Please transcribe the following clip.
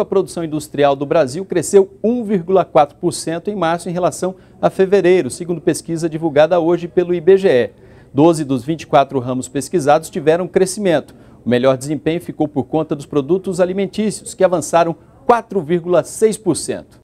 a produção industrial do Brasil cresceu 1,4% em março em relação a fevereiro, segundo pesquisa divulgada hoje pelo IBGE. 12 dos 24 ramos pesquisados tiveram crescimento. O melhor desempenho ficou por conta dos produtos alimentícios, que avançaram 4,6%.